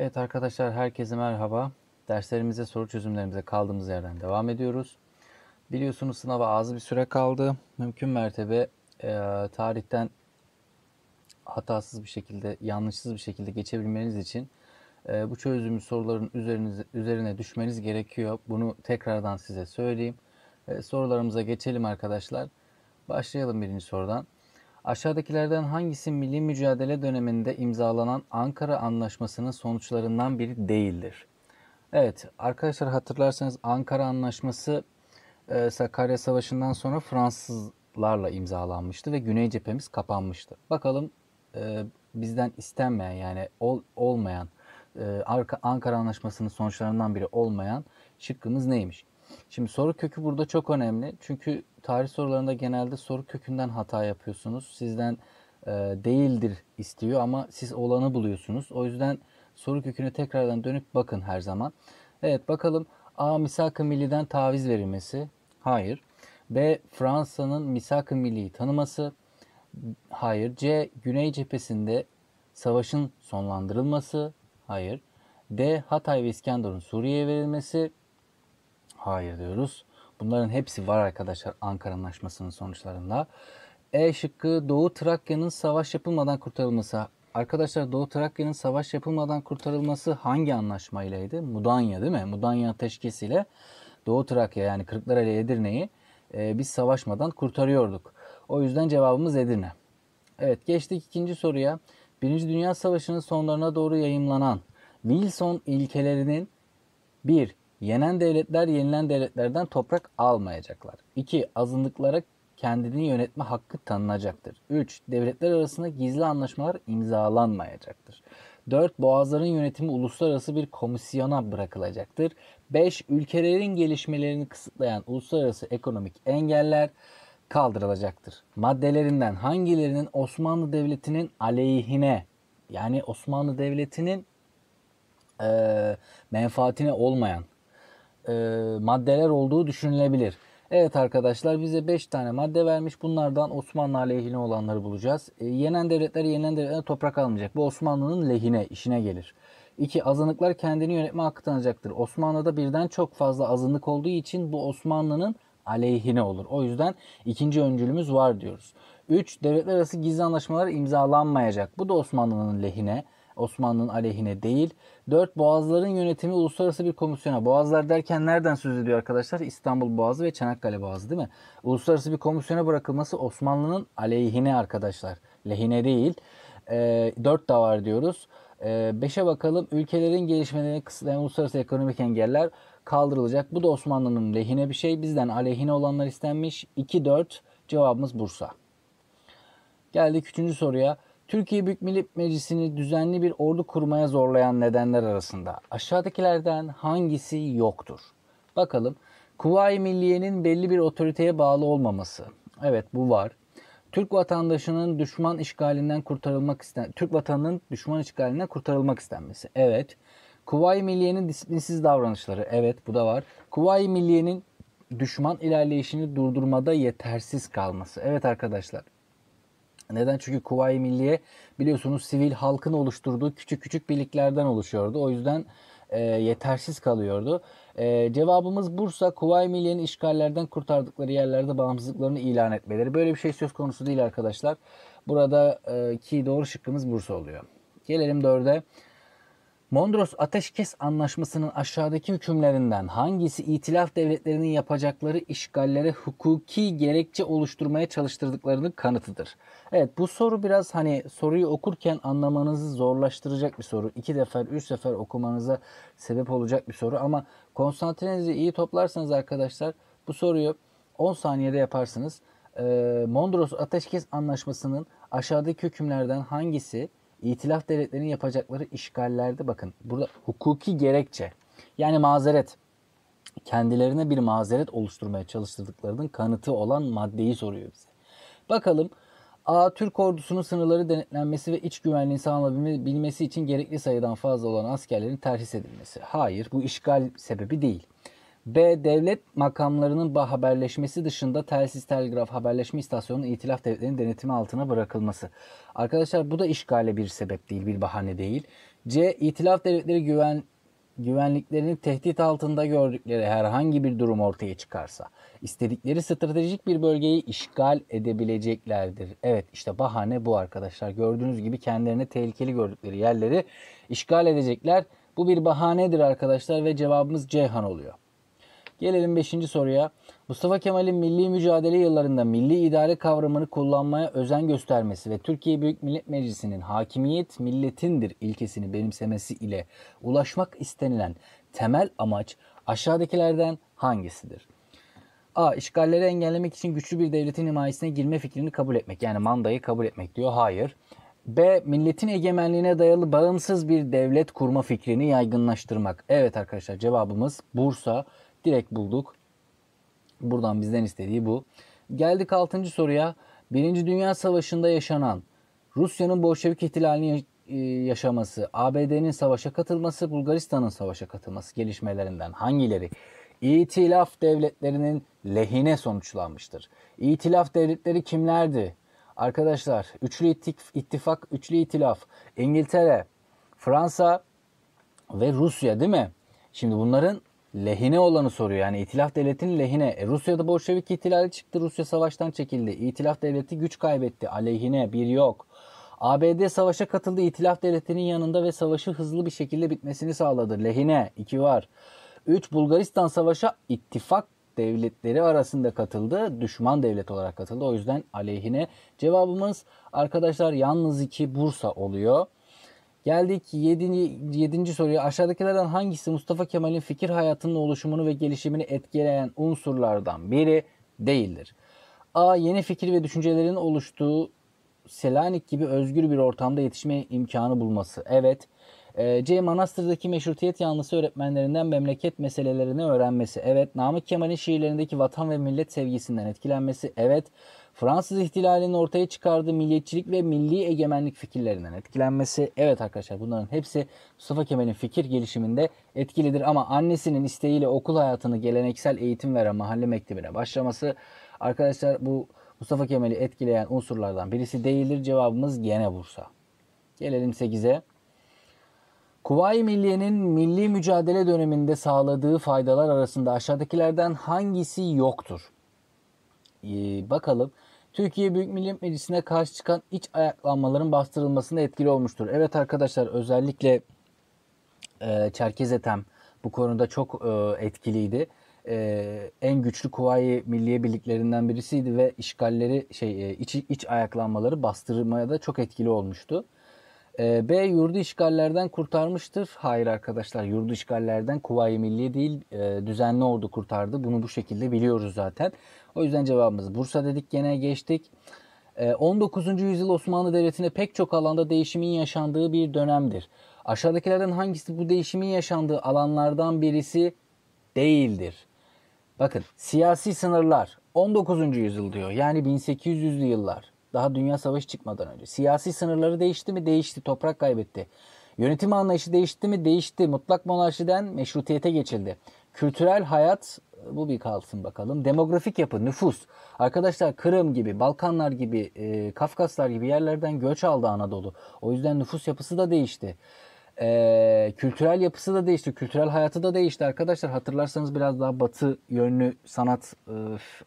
Evet arkadaşlar herkese merhaba. Derslerimize soru çözümlerimize kaldığımız yerden devam ediyoruz. Biliyorsunuz sınava az bir süre kaldı. Mümkün mertebe e, tarihten hatasız bir şekilde, yanlışsız bir şekilde geçebilmeniz için e, bu çözümü soruların üzerinize, üzerine düşmeniz gerekiyor. Bunu tekrardan size söyleyeyim. E, sorularımıza geçelim arkadaşlar. Başlayalım birinci sorudan. Aşağıdakilerden hangisi milli mücadele döneminde imzalanan Ankara Anlaşması'nın sonuçlarından biri değildir? Evet arkadaşlar hatırlarsanız Ankara Anlaşması e, Sakarya Savaşı'ndan sonra Fransızlarla imzalanmıştı ve Güney cephemiz kapanmıştı. Bakalım e, bizden istenmeyen yani ol, olmayan e, Ankara Anlaşması'nın sonuçlarından biri olmayan şıkkımız neymiş? Şimdi soru kökü burada çok önemli. Çünkü tarih sorularında genelde soru kökünden hata yapıyorsunuz. Sizden e, değildir istiyor ama siz olanı buluyorsunuz. O yüzden soru köküne tekrardan dönüp bakın her zaman. Evet bakalım A. Misak-ı Milli'den taviz verilmesi. Hayır. B. Fransa'nın Misak-ı Milli'yi tanıması. Hayır. C. Güney cephesinde savaşın sonlandırılması. Hayır. D. Hatay ve İskenderun Suriye'ye verilmesi. Hayır diyoruz. Bunların hepsi var arkadaşlar Ankara Anlaşması'nın sonuçlarında. E şıkkı Doğu Trakya'nın savaş yapılmadan kurtarılması. Arkadaşlar Doğu Trakya'nın savaş yapılmadan kurtarılması hangi anlaşmaylaydı? Mudanya değil mi? Mudanya ile Doğu Trakya yani Kırklareli Edirne'yi e, biz savaşmadan kurtarıyorduk. O yüzden cevabımız Edirne. Evet geçtik ikinci soruya. Birinci Dünya Savaşı'nın sonlarına doğru yayımlanan Wilson ilkelerinin 1. Yenen devletler yenilen devletlerden toprak almayacaklar. 2. Azınlıklara kendini yönetme hakkı tanınacaktır. 3. Devletler arasında gizli anlaşmalar imzalanmayacaktır. 4. Boğazların yönetimi uluslararası bir komisyona bırakılacaktır. 5. Ülkelerin gelişmelerini kısıtlayan uluslararası ekonomik engeller kaldırılacaktır. Maddelerinden hangilerinin Osmanlı Devleti'nin aleyhine yani Osmanlı Devleti'nin e, menfaatine olmayan e, maddeler olduğu düşünülebilir. Evet arkadaşlar bize 5 tane madde vermiş. Bunlardan Osmanlı aleyhine olanları bulacağız. E, yenen devletler yenen devletler toprak almayacak. Bu Osmanlı'nın lehine işine gelir. 2. Azınlıklar kendini yönetme hakkı tanıyacaktır. Osmanlı'da birden çok fazla azınlık olduğu için bu Osmanlı'nın aleyhine olur. O yüzden ikinci öncülümüz var diyoruz. 3. Devletler arası gizli anlaşmalar imzalanmayacak. Bu da Osmanlı'nın lehine. Osmanlı'nın aleyhine değil. 4. Boğazların yönetimi uluslararası bir komisyona. Boğazlar derken nereden söz ediyor arkadaşlar? İstanbul Boğazı ve Çanakkale Boğazı değil mi? Uluslararası bir komisyona bırakılması Osmanlı'nın aleyhine arkadaşlar. Lehine değil. E, ee, da var diyoruz. 5'e ee, bakalım. Ülkelerin gelişmelerini kısıtlayan uluslararası ekonomik engeller kaldırılacak. Bu da Osmanlı'nın lehine bir şey. Bizden aleyhine olanlar istenmiş. 2-4 cevabımız Bursa. Geldik 3. soruya. Türkiye Büyük Millet Meclisi'ni düzenli bir ordu kurmaya zorlayan nedenler arasında aşağıdakilerden hangisi yoktur? Bakalım. Kuvayi Milliye'nin belli bir otoriteye bağlı olmaması. Evet bu var. Türk vatandaşının düşman işgalinden kurtarılmak isten Türk vatanının düşman işgalinden kurtarılmak istenmesi. Evet. Kuvayi Milliye'nin disiplinsiz davranışları. Evet bu da var. Kuvayi Milliye'nin düşman ilerleyişini durdurmada yetersiz kalması. Evet arkadaşlar. Neden? Çünkü Kuvayi Milliye biliyorsunuz sivil halkın oluşturduğu küçük küçük birliklerden oluşuyordu. O yüzden e, yetersiz kalıyordu. E, cevabımız Bursa, Kuvayi Milliye'nin işgallerden kurtardıkları yerlerde bağımsızlıklarını ilan etmeleri. Böyle bir şey söz konusu değil arkadaşlar. Burada e, ki doğru şıkkımız Bursa oluyor. Gelelim dörde. Mondros Ateşkes Anlaşması'nın aşağıdaki hükümlerinden hangisi itilaf devletlerinin yapacakları işgallere hukuki gerekçe oluşturmaya çalıştırdıklarının kanıtıdır? Evet bu soru biraz hani soruyu okurken anlamanızı zorlaştıracak bir soru. İki defer, üç sefer okumanıza sebep olacak bir soru ama konsantrenizi iyi toplarsanız arkadaşlar bu soruyu 10 saniyede yaparsınız. Ee, Mondros Ateşkes Anlaşması'nın aşağıdaki hükümlerden hangisi İtilaf devletlerinin yapacakları işgallerde bakın burada hukuki gerekçe yani mazeret kendilerine bir mazeret oluşturmaya çalıştırdıklarının kanıtı olan maddeyi soruyor bize. Bakalım A. Türk ordusunun sınırları denetlenmesi ve iç güvenliğini sağlanabilmesi için gerekli sayıdan fazla olan askerlerin terhis edilmesi. Hayır bu işgal sebebi değil. B. Devlet makamlarının haberleşmesi dışında telsiz, telgraf, haberleşme istasyonunun itilaf devletlerinin denetimi altına bırakılması. Arkadaşlar bu da işgale bir sebep değil, bir bahane değil. C. İtilaf devletleri güven, güvenliklerini tehdit altında gördükleri herhangi bir durum ortaya çıkarsa istedikleri stratejik bir bölgeyi işgal edebileceklerdir. Evet işte bahane bu arkadaşlar. Gördüğünüz gibi kendilerine tehlikeli gördükleri yerleri işgal edecekler. Bu bir bahanedir arkadaşlar ve cevabımız Ceyhan oluyor. Gelelim 5. soruya. Mustafa Kemal'in milli mücadele yıllarında milli idare kavramını kullanmaya özen göstermesi ve Türkiye Büyük Millet Meclisi'nin hakimiyet milletindir ilkesini benimsemesi ile ulaşmak istenilen temel amaç aşağıdakilerden hangisidir? A. İşgalleri engellemek için güçlü bir devletin himayesine girme fikrini kabul etmek. Yani mandayı kabul etmek diyor. Hayır. B. Milletin egemenliğine dayalı bağımsız bir devlet kurma fikrini yaygınlaştırmak. Evet arkadaşlar cevabımız Bursa Direkt bulduk. Buradan bizden istediği bu. Geldik 6. soruya. Birinci Dünya Savaşı'nda yaşanan Rusya'nın Bolşevik ihtilalini e, yaşaması, ABD'nin savaşa katılması, Bulgaristan'ın savaşa katılması gelişmelerinden hangileri İtilaf devletlerinin lehine sonuçlanmıştır? İtilaf devletleri kimlerdi? Arkadaşlar, üçlü ittifak, üçlü itilaf. İngiltere, Fransa ve Rusya değil mi? Şimdi bunların lehine olanı soruyor. Yani itilaf devletinin lehine. E, Rusya'da Bolşevik ihtilali çıktı. Rusya savaştan çekildi. İtilaf devleti güç kaybetti. Aleyhine bir yok. ABD savaşa katıldı. İtilaf devletinin yanında ve savaşı hızlı bir şekilde bitmesini sağladı. Lehine iki var. 3 Bulgaristan savaşa ittifak devletleri arasında katıldı. Düşman devlet olarak katıldı. O yüzden aleyhine cevabımız arkadaşlar yalnız iki Bursa oluyor. Geldik 7. 7. soruya. Aşağıdakilerden hangisi Mustafa Kemal'in fikir hayatının oluşumunu ve gelişimini etkileyen unsurlardan biri değildir? A. Yeni fikir ve düşüncelerin oluştuğu Selanik gibi özgür bir ortamda yetişme imkanı bulması. Evet. Ee, C. Manastır'daki meşrutiyet yanlısı öğretmenlerinden memleket meselelerini öğrenmesi. Evet. Namık Kemal'in şiirlerindeki vatan ve millet sevgisinden etkilenmesi. Evet. Fransız ihtilalinin ortaya çıkardığı milliyetçilik ve milli egemenlik fikirlerinden etkilenmesi. Evet arkadaşlar bunların hepsi Mustafa Kemal'in fikir gelişiminde etkilidir ama annesinin isteğiyle okul hayatını geleneksel eğitim veren mahalle mektebine başlaması arkadaşlar bu Mustafa Kemal'i etkileyen unsurlardan birisi değildir. Cevabımız gene Bursa. Gelelim 8'e. Kuvayi Milliye'nin milli mücadele döneminde sağladığı faydalar arasında aşağıdakilerden hangisi yoktur? Ee, bakalım Türkiye Büyük Millet Meclisi'ne karşı çıkan iç ayaklanmaların bastırılmasında etkili olmuştur. Evet arkadaşlar özellikle e, Çerkez Etem bu konuda çok e, etkiliydi. E, en güçlü kuvayi milliye birliklerinden birisiydi ve işgalleri şey e, iç, iç ayaklanmaları bastırmaya da çok etkili olmuştu. Ee, B yurdu işgallerden kurtarmıştır. Hayır arkadaşlar yurdu işgallerden Kuvayi Milli değil e, düzenli ordu kurtardı. Bunu bu şekilde biliyoruz zaten. O yüzden cevabımız Bursa dedik gene geçtik. 19. Ee, yüzyıl Osmanlı Devleti'ne pek çok alanda değişimin yaşandığı bir dönemdir. Aşağıdakilerden hangisi bu değişimin yaşandığı alanlardan birisi değildir? Bakın siyasi sınırlar 19. yüzyıl diyor yani 1800'lü yıllar. Daha dünya savaşı çıkmadan önce. Siyasi sınırları değişti mi? Değişti. Toprak kaybetti. Yönetim anlayışı değişti mi? Değişti. Mutlak monarşiden meşrutiyete geçildi. Kültürel hayat e, bu bir kalsın bakalım. Demografik yapı, nüfus. Arkadaşlar Kırım gibi, Balkanlar gibi, e, Kafkaslar gibi yerlerden göç aldı Anadolu. O yüzden nüfus yapısı da değişti e, kültürel yapısı da değişti. Kültürel hayatı da değişti arkadaşlar. Hatırlarsanız biraz daha batı yönlü sanat e,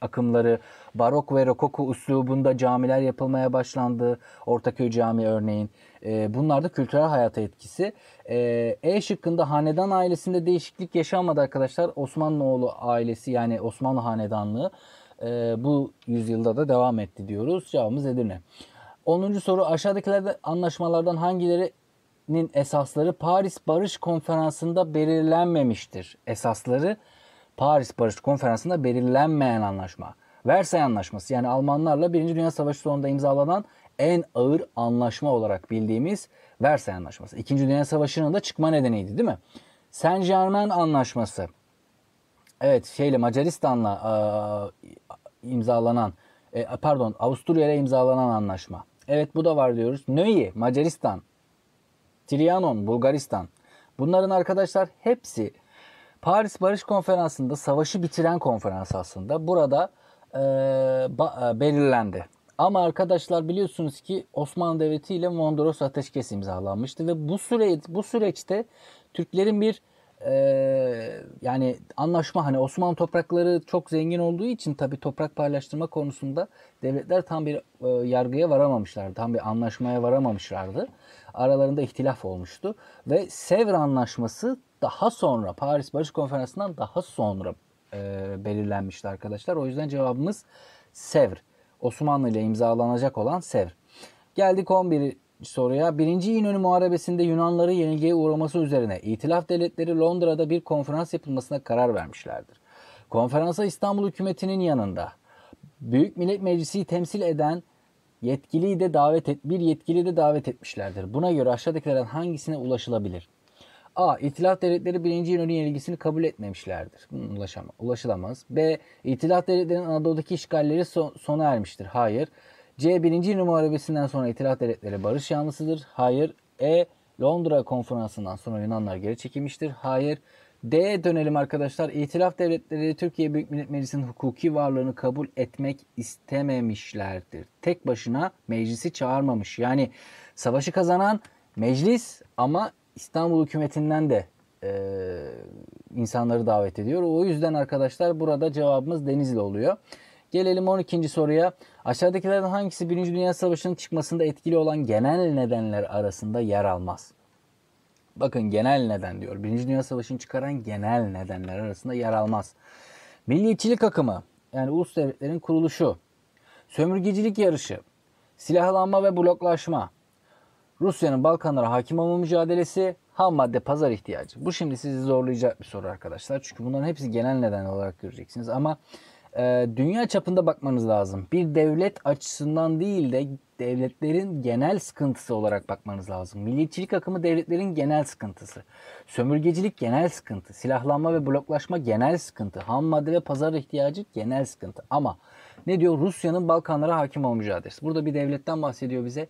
akımları, barok ve rokoko uslubunda camiler yapılmaya başlandı. Ortaköy Camii örneğin. E, bunlar da kültürel hayata etkisi. E, e şıkkında hanedan ailesinde değişiklik yaşanmadı arkadaşlar. Osmanlıoğlu ailesi yani Osmanlı hanedanlığı e, bu yüzyılda da devam etti diyoruz. Cevabımız Edirne. 10. soru aşağıdakilerden anlaşmalardan hangileri nin esasları Paris Barış Konferansı'nda belirlenmemiştir. Esasları Paris Barış Konferansı'nda belirlenmeyen anlaşma. Versay Anlaşması yani Almanlarla 1. Dünya Savaşı sonunda imzalanan en ağır anlaşma olarak bildiğimiz Versay Anlaşması. 2. Dünya Savaşı'nın da çıkma nedeniydi değil mi? Saint Germain Anlaşması. Evet şeyle Macaristan'la e, imzalanan e, pardon Avusturya'ya imzalanan anlaşma. Evet bu da var diyoruz. Nöyi Macaristan Trianon, Bulgaristan. Bunların arkadaşlar hepsi Paris Barış Konferansı'nda savaşı bitiren konferans aslında. Burada e, ba, e, belirlendi. Ama arkadaşlar biliyorsunuz ki Osmanlı Devleti ile Mondros ateşkes imzalanmıştı ve bu süre bu süreçte Türklerin bir e, yani anlaşma hani Osmanlı toprakları çok zengin olduğu için tabi toprak paylaştırma konusunda devletler tam bir e, yargıya varamamışlardı. Tam bir anlaşmaya varamamışlardı. Aralarında ihtilaf olmuştu ve Sevr Anlaşması daha sonra Paris Barış Konferansı'ndan daha sonra e, belirlenmişti arkadaşlar. O yüzden cevabımız Sevr. Osmanlı ile imzalanacak olan Sevr. Geldik 11 soruya. Birinci İnönü Muharebesi'nde Yunanları yenilgiye uğraması üzerine İtilaf Devletleri Londra'da bir konferans yapılmasına karar vermişlerdir. Konferansa İstanbul hükümetinin yanında Büyük Millet Meclisi temsil eden yetkiliyi de davet et, bir yetkili de davet etmişlerdir. Buna göre aşağıdakilerden hangisine ulaşılabilir? A. İtilaf devletleri birinci İnönü yenilgisini kabul etmemişlerdir. Ulaşama, ulaşılamaz. B. İtilaf devletlerinin Anadolu'daki işgalleri son, sona ermiştir. Hayır. C. 1. Yunan Muharebesi'nden sonra İtilaf Devletleri barış yanlısıdır. Hayır. E. Londra konferansından sonra Yunanlar geri çekilmiştir. Hayır. D dönelim arkadaşlar. İtilaf devletleri Türkiye Büyük Millet Meclisi'nin hukuki varlığını kabul etmek istememişlerdir. Tek başına meclisi çağırmamış. Yani savaşı kazanan meclis ama İstanbul hükümetinden de e, insanları davet ediyor. O yüzden arkadaşlar burada cevabımız Denizli oluyor. Gelelim 12. soruya. Aşağıdakilerden hangisi 1. Dünya Savaşı'nın çıkmasında etkili olan genel nedenler arasında yer almaz? Bakın genel neden diyor. 1. Dünya Savaşı'nı çıkaran genel nedenler arasında yer almaz. Milliyetçilik akımı yani ulus devletlerin kuruluşu, sömürgecilik yarışı, silahlanma ve bloklaşma, Rusya'nın Balkanlara hakim olma mücadelesi, ham madde pazar ihtiyacı. Bu şimdi sizi zorlayacak bir soru arkadaşlar. Çünkü bunların hepsi genel neden olarak göreceksiniz ama ee, dünya çapında bakmanız lazım. Bir devlet açısından değil de devletlerin genel sıkıntısı olarak bakmanız lazım. Milliyetçilik akımı devletlerin genel sıkıntısı. Sömürgecilik genel sıkıntı. Silahlanma ve bloklaşma genel sıkıntı. Ham madde ve pazar ihtiyacı genel sıkıntı. Ama ne diyor? Rusya'nın Balkanlara hakim olma mücadelesi. Burada bir devletten bahsediyor bize.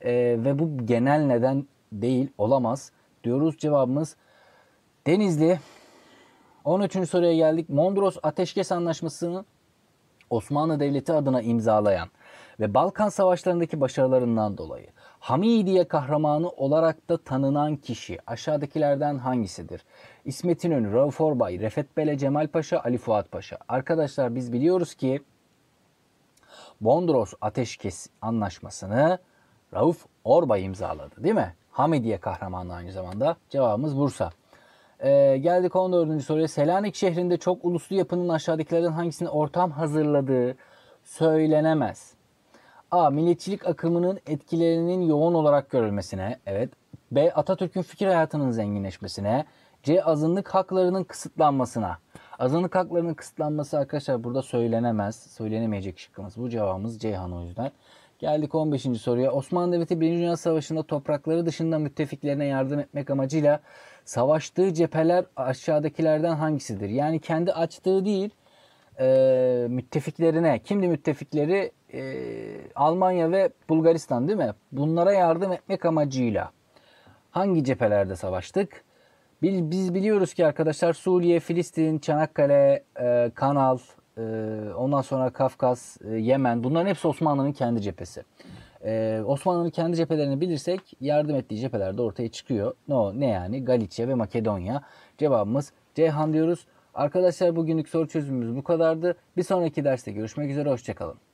E, ve bu genel neden değil olamaz. Diyoruz cevabımız Denizli 13. soruya geldik. Mondros Ateşkes Anlaşması'nı Osmanlı Devleti adına imzalayan ve Balkan Savaşlarındaki başarılarından dolayı Hamidiye kahramanı olarak da tanınan kişi aşağıdakilerden hangisidir? İsmet İnönü, Rauf Orbay, Refet Bele, Cemal Paşa, Ali Fuat Paşa. Arkadaşlar biz biliyoruz ki Mondros Ateşkes Anlaşması'nı Rauf Orbay imzaladı değil mi? Hamidiye kahramanı aynı zamanda. Cevabımız Bursa. Ee, geldik 14. soruya. Selanik şehrinde çok uluslu yapının aşağıdakilerin hangisini ortam hazırladığı söylenemez. A. Milliyetçilik akımının etkilerinin yoğun olarak görülmesine. Evet. B. Atatürk'ün fikir hayatının zenginleşmesine. C. Azınlık haklarının kısıtlanmasına. Azınlık haklarının kısıtlanması arkadaşlar burada söylenemez. Söylenemeyecek şıkkımız. Bu cevabımız Ceyhan o yüzden. Geldik 15. soruya. Osmanlı Devleti 1. Dünya Savaşı'nda toprakları dışında müttefiklerine yardım etmek amacıyla savaştığı cepheler aşağıdakilerden hangisidir? Yani kendi açtığı değil e, müttefiklerine. Kimdi müttefikleri? E, Almanya ve Bulgaristan değil mi? Bunlara yardım etmek amacıyla hangi cephelerde savaştık? Biz biliyoruz ki arkadaşlar Suriye, Filistin, Çanakkale, e, Kanal, e, ondan sonra Kafkas, e, Yemen bunların hepsi Osmanlı'nın kendi cephesi. E, Osmanlı'nın kendi cephelerini bilirsek yardım ettiği cepheler de ortaya çıkıyor. No, ne yani? Galicia ve Makedonya. Cevabımız Ceyhan diyoruz. Arkadaşlar bugünlük soru çözümümüz bu kadardı. Bir sonraki derste görüşmek üzere. Hoşçakalın.